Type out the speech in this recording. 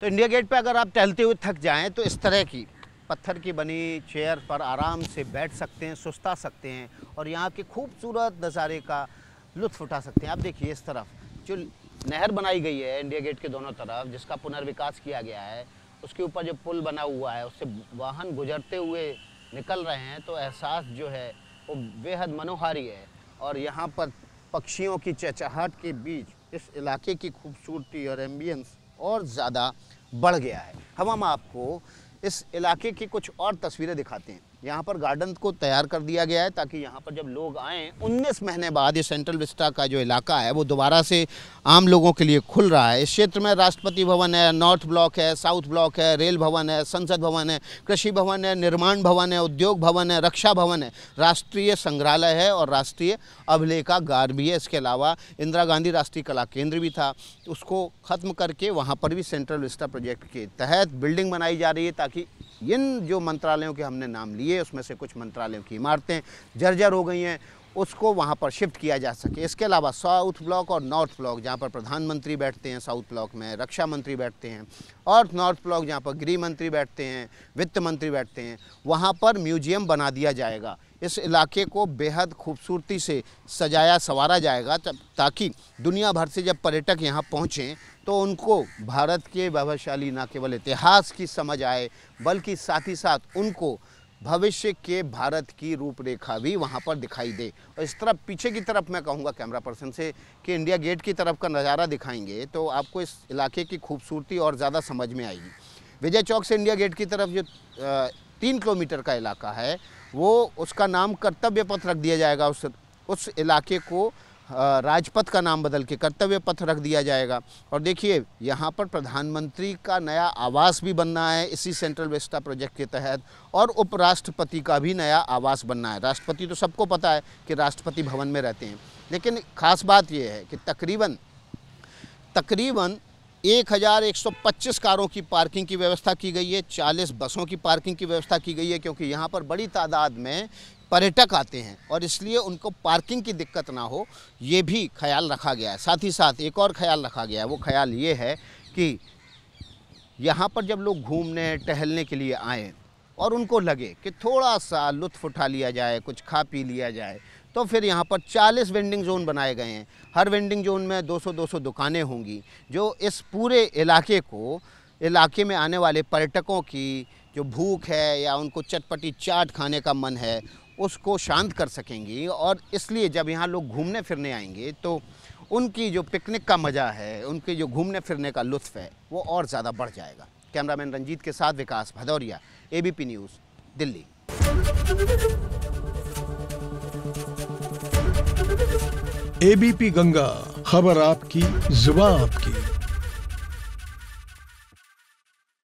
तो India gate पे अगर आप टहलते हुए थक जाएं तो इस तरह की पत्थर की बनी चेयर पर आराम से बैठ सकते हैं सुस्ता सकते हैं और यहाँ के खूबसूरत नज़ारे का लुत्फ उठा सकते हैं आप देखिए इस तरफ जो नहर बनाई गई है इंडिया गेट के दोनों तरफ जिसका पुनर्विकास किया गया है उसके ऊपर जो पुल बना हुआ है उससे वाहन गुजरते हुए निकल रहे हैं तो एहसास जो है वो बेहद मनोहारी है और यहाँ पर पक्षियों की चहचहाट के बीच इस इलाके की खूबसूरती और एम्बियंस और ज़्यादा बढ़ गया है हम हम आपको इस इलाके की कुछ और तस्वीरें दिखाते हैं यहाँ पर गार्डन को तैयार कर दिया गया है ताकि यहाँ पर जब लोग आएँ उन्नीस महीने बाद ये सेंट्रल विस्टा का जो इलाका है वो दोबारा से आम लोगों के लिए खुल रहा है इस क्षेत्र में राष्ट्रपति भवन है नॉर्थ ब्लॉक है साउथ ब्लॉक है रेल भवन है संसद भवन है कृषि भवन है निर्माण भवन है उद्योग भवन है रक्षा भवन है राष्ट्रीय संग्रहालय है और राष्ट्रीय अभिलेखागार भी है इसके अलावा इंदिरा गांधी राष्ट्रीय कला केंद्र भी था उसको ख़त्म करके वहाँ पर भी सेंट्रल विस्टा प्रोजेक्ट के तहत बिल्डिंग बनाई जा रही है ताकि इन जो मंत्रालयों के हमने नाम लिए उसमें से कुछ मंत्रालयों की इमारतें जर्जर हो गई हैं उसको वहाँ पर शिफ्ट किया जा सके इसके अलावा साउथ ब्लॉक और नॉर्थ ब्लॉक जहाँ पर प्रधानमंत्री बैठते हैं साउथ ब्लॉक में रक्षा मंत्री बैठते हैं और नॉर्थ ब्लॉक जहाँ पर गृह मंत्री बैठते हैं वित्त मंत्री बैठते हैं वहाँ पर म्यूजियम बना दिया जाएगा इस इलाके को बेहद खूबसूरती से सजाया संवारा जाएगा ताकि दुनिया भर से जब पर्यटक यहाँ पहुँचें तो उनको भारत के वैभवशाली न केवल इतिहास की समझ आए बल्कि साथ ही साथ उनको भविष्य के भारत की रूपरेखा भी वहाँ पर दिखाई दे और इस तरफ पीछे की तरफ मैं कहूँगा कैमरा पर्सन से कि इंडिया गेट की तरफ का नज़ारा दिखाएंगे तो आपको इस इलाके की खूबसूरती और ज़्यादा समझ में आएगी विजय चौक से इंडिया गेट की तरफ जो तीन किलोमीटर का इलाका है वो उसका नाम कर्तव्य पथ रख दिया जाएगा उस उस इलाके को राजपथ का नाम बदल के कर्तव्य पथ रख दिया जाएगा और देखिए यहाँ पर प्रधानमंत्री का नया आवास भी बनना है इसी सेंट्रल वेस्टा प्रोजेक्ट के तहत और उपराष्ट्रपति का भी नया आवास बनना है राष्ट्रपति तो सबको पता है कि राष्ट्रपति भवन में रहते हैं लेकिन ख़ास बात यह है कि तकरीबन तकरीबन 1125 कारों की पार्किंग की व्यवस्था की गई है 40 बसों की पार्किंग की व्यवस्था की गई है क्योंकि यहाँ पर बड़ी तादाद में पर्यटक आते हैं और इसलिए उनको पार्किंग की दिक्कत ना हो ये भी ख्याल रखा गया है साथ ही साथ एक और ख्याल रखा गया है वो ख्याल ये है कि यहाँ पर जब लोग घूमने टहलने के लिए आएँ और उनको लगे कि थोड़ा सा लुत्फ़ उठा लिया जाए कुछ खा पी लिया जाए तो फिर यहाँ पर 40 वेंडिंग जोन बनाए गए हैं हर वेंडिंग जोन में 200-200 दुकानें होंगी जो इस पूरे इलाके को इलाके में आने वाले पर्यटकों की जो भूख है या उनको चटपटी चाट खाने का मन है उसको शांत कर सकेंगी और इसलिए जब यहाँ लोग घूमने फिरने आएंगे तो उनकी जो पिकनिक का मज़ा है उनके जो घूमने फिरने का लुत्फ़ है वो और ज़्यादा बढ़ जाएगा कैमरामैन रंजीत के साथ Vikas Bhadauria A news Delhi ABP Ganga खबर आपकी जुबा आपकी